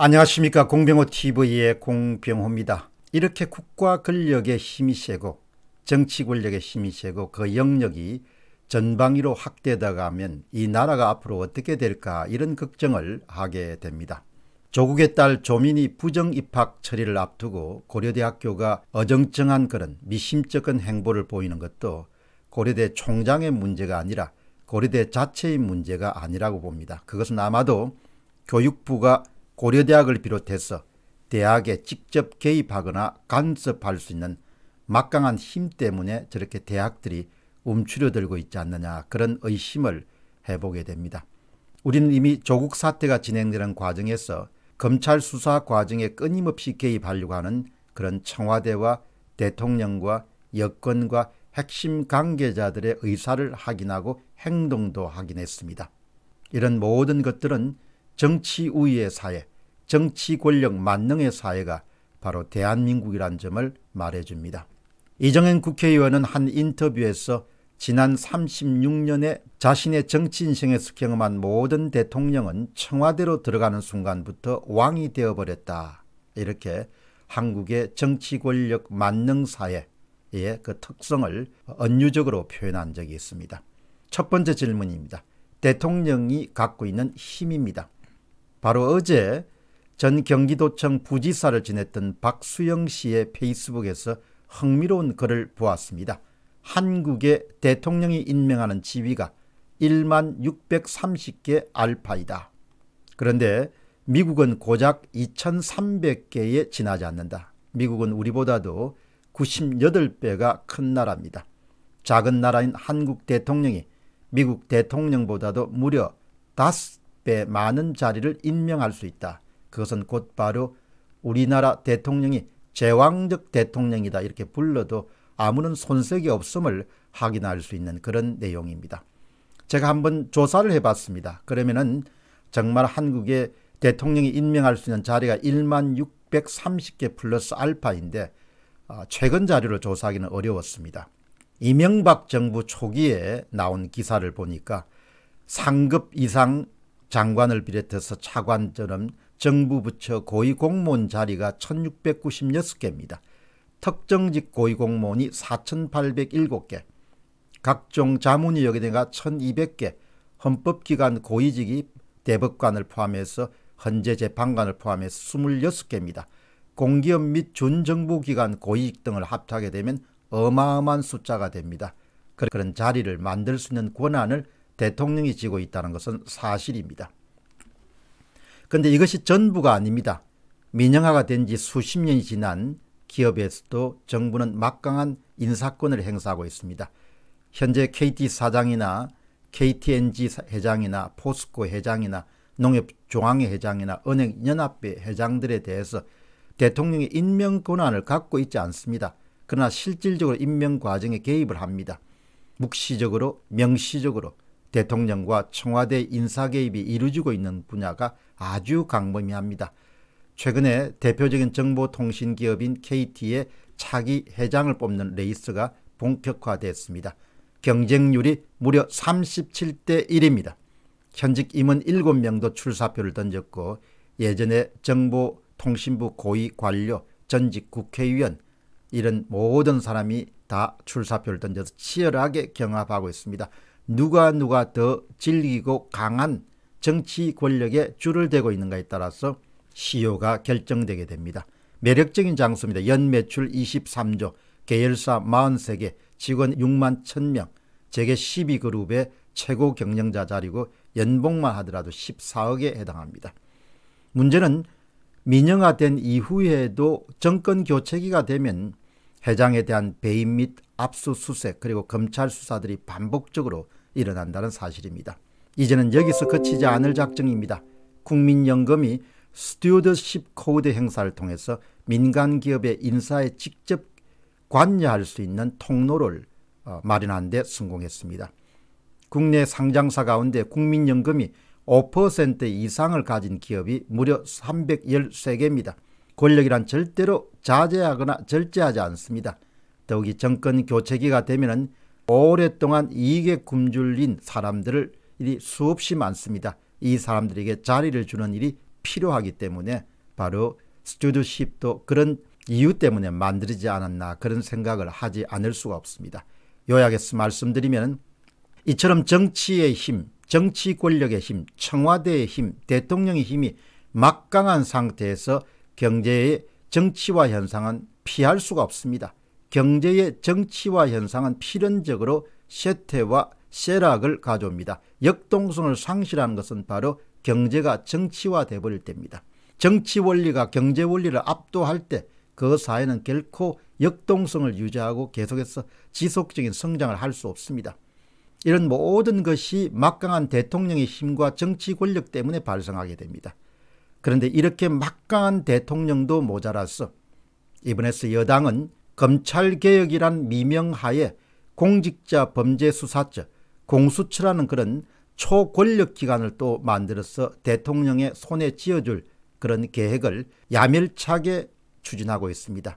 안녕하십니까 공병호TV의 공병호입니다. 이렇게 국가 권력의 힘이 세고 정치 권력의 힘이 세고 그 영역이 전방위로 확대되다가면 이 나라가 앞으로 어떻게 될까 이런 걱정을 하게 됩니다. 조국의 딸 조민이 부정 입학 처리를 앞두고 고려대학교가 어정쩡한 그런 미심쩍은 행보를 보이는 것도 고려대 총장의 문제가 아니라 고려대 자체의 문제가 아니라고 봅니다. 그것은 아마도 교육부가 고려대학을 비롯해서 대학에 직접 개입하거나 간섭할 수 있는 막강한 힘 때문에 저렇게 대학들이 움츠려들고 있지 않느냐 그런 의심을 해보게 됩니다. 우리는 이미 조국 사태가 진행되는 과정에서 검찰 수사 과정에 끊임없이 개입하려고 하는 그런 청와대와 대통령과 여권과 핵심 관계자들의 의사를 확인하고 행동도 확인했습니다. 이런 모든 것들은 정치 우위의 사회, 정치 권력 만능의 사회가 바로 대한민국이란 점을 말해줍니다. 이정현 국회의원은 한 인터뷰에서 지난 36년의 자신의 정치 인생에서 경험한 모든 대통령은 청와대로 들어가는 순간부터 왕이 되어버렸다. 이렇게 한국의 정치 권력 만능 사회의 그 특성을 언유적으로 표현한 적이 있습니다. 첫 번째 질문입니다. 대통령이 갖고 있는 힘입니다. 바로 어제 전 경기도청 부지사를 지냈던 박수영 씨의 페이스북에서 흥미로운 글을 보았습니다. 한국의 대통령이 임명하는 지위가 1만 630개 알파이다. 그런데 미국은 고작 2,300개에 지나지 않는다. 미국은 우리보다도 98배가 큰 나라입니다. 작은 나라인 한국 대통령이 미국 대통령보다도 무려 5배 많은 자리를 임명할 수 있다. 그것은 곧바로 우리나라 대통령이 제왕적 대통령이다 이렇게 불러도 아무런 손색이 없음을 확인할 수 있는 그런 내용입니다. 제가 한번 조사를 해봤습니다. 그러면은 정말 한국의 대통령이 임명할 수 있는 자리가 1만 630개 플러스 알파인데 아, 최근 자료를 조사하기는 어려웠습니다. 이명박 정부 초기에 나온 기사를 보니까 상급 이상 장관을 비롯해서 차관처럼 정부 부처 고위 공무원 자리가 1696개입니다. 특정직 고위 공무원이 4807개, 각종 자문위 여계대가 1200개, 헌법기관 고위직이 대법관을 포함해서 헌재 재판관을 포함해서 26개입니다. 공기업 및 준정부기관 고위직 등을 합하게 되면 어마어마한 숫자가 됩니다. 그런 자리를 만들 수 있는 권한을 대통령이 지고 있다는 것은 사실입니다. 그런데 이것이 전부가 아닙니다. 민영화가 된 지 수십 년이 지난 기업에서도 정부는 막강한 인사권을 행사하고 있습니다. 현재 KT 사장이나 KTNG 회장이나 포스코 회장이나 농협중앙회 회장이나 은행연합회 회장들에 대해서 대통령이 임명 권한을 갖고 있지 않습니다. 그러나 실질적으로 임명 과정에 개입을 합니다. 묵시적으로 명시적으로 대통령과 청와대 인사 개입이 이루어지고 있는 분야가 아주 광범위합니다. 최근에 대표적인 정보통신 기업인 KT의 차기 회장을 뽑는 레이스가 본격화됐습니다. 경쟁률이 무려 37대 1입니다. 현직 임원 7명도 출사표를 던졌고 예전에 정보통신부 고위 관료, 전직 국회의원 이런 모든 사람이 다 출사표를 던져서 치열하게 경합하고 있습니다. 누가 누가 더 질기고 강한 정치 권력에 줄을 대고 있는가에 따라서 시효가 결정되게 됩니다. 매력적인 장소입니다. 연매출 23조, 계열사 43개, 직원 6만 1000명, 재계 12그룹의 최고 경영자 자리고 연봉만 하더라도 14억에 해당합니다. 문제는 민영화된 이후에도 정권 교체기가 되면 회장에 대한 배임 및 압수수색 그리고 검찰 수사들이 반복적으로 일어난다는 사실입니다. 이제는 여기서 그치지 않을 작정입니다. 국민연금이 스튜어드십 코드 행사를 통해서 민간 기업의 인사에 직접 관여할 수 있는 통로를 어, 마련한 데 성공했습니다. 국내 상장사 가운데 국민연금이 5% 이상을 가진 기업이 무려 313개입니다. 권력이란 절대로 자제하거나 절제하지 않습니다. 더욱이 정권 교체기가 되면 오랫동안 이익에 굶주린 사람들을 일이 수없이 많습니다. 이 사람들에게 자리를 주는 일이 필요하기 때문에 바로 스튜디십도 그런 이유 때문에 만들지 않았나 그런 생각을 하지 않을 수가 없습니다. 요약해서 말씀드리면 이처럼 정치의 힘, 정치 권력의 힘, 청와대의 힘, 대통령의 힘이 막강한 상태에서 경제의 정치화 현상은 피할 수가 없습니다. 경제의 정치화 현상은 필연적으로 쇠퇴와 쇠락을 가져옵니다. 역동성을 상실하는 것은 바로 경제가 정치화돼 버릴 때입니다. 정치 원리가 경제 원리를 압도할 때 그 사회는 결코 역동성을 유지하고 계속해서 지속적인 성장을 할 수 없습니다. 이런 모든 것이 막강한 대통령의 힘과 정치 권력 때문에 발생하게 됩니다. 그런데 이렇게 막강한 대통령도 모자라서 이번에서 여당은 검찰개혁이란 미명하에 공직자 범죄수사처 공수처라는 그런 초권력기관을 또 만들어서 대통령의 손에 쥐어줄 그런 계획을 야밀차게 추진하고 있습니다.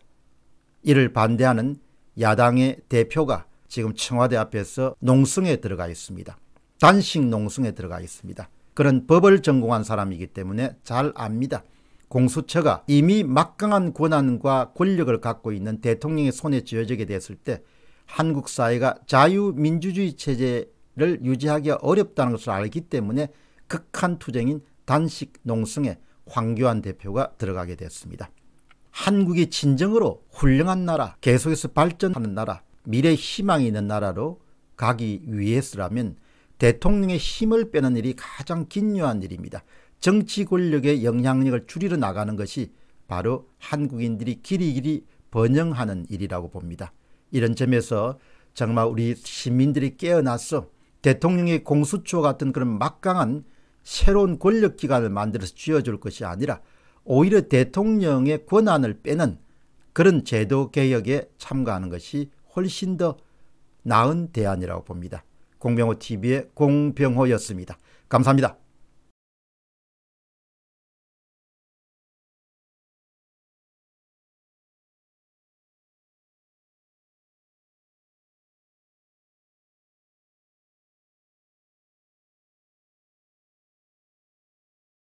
이를 반대하는 야당의 대표가 지금 청와대 앞에서 농성에 들어가 있습니다. 단식 농성에 들어가 있습니다. 그런 법을 전공한 사람이기 때문에 잘 압니다. 공수처가 이미 막강한 권한과 권력을 갖고 있는 대통령의 손에 쥐어지게 됐을 때 한국 사회가 자유민주주의 체제를 유지하기가 어렵다는 것을 알기 때문에 극한 투쟁인 단식 농성에 황교안 대표가 들어가게 됐습니다. 한국이 진정으로 훌륭한 나라, 계속해서 발전하는 나라, 미래 희망이 있는 나라로 가기 위해서라면 대통령의 힘을 빼는 일이 가장 긴요한 일입니다. 정치 권력의 영향력을 줄이러 나가는 것이 바로 한국인들이 길이길이 번영하는 일이라고 봅니다. 이런 점에서 정말 우리 시민들이 깨어나서 대통령의 공수처 같은 그런 막강한 새로운 권력기관을 만들어서 쥐어줄 것이 아니라 오히려 대통령의 권한을 빼는 그런 제도 개혁에 참가하는 것이 훨씬 더 나은 대안이라고 봅니다. 공병호 TV의 공병호였습니다. 감사합니다.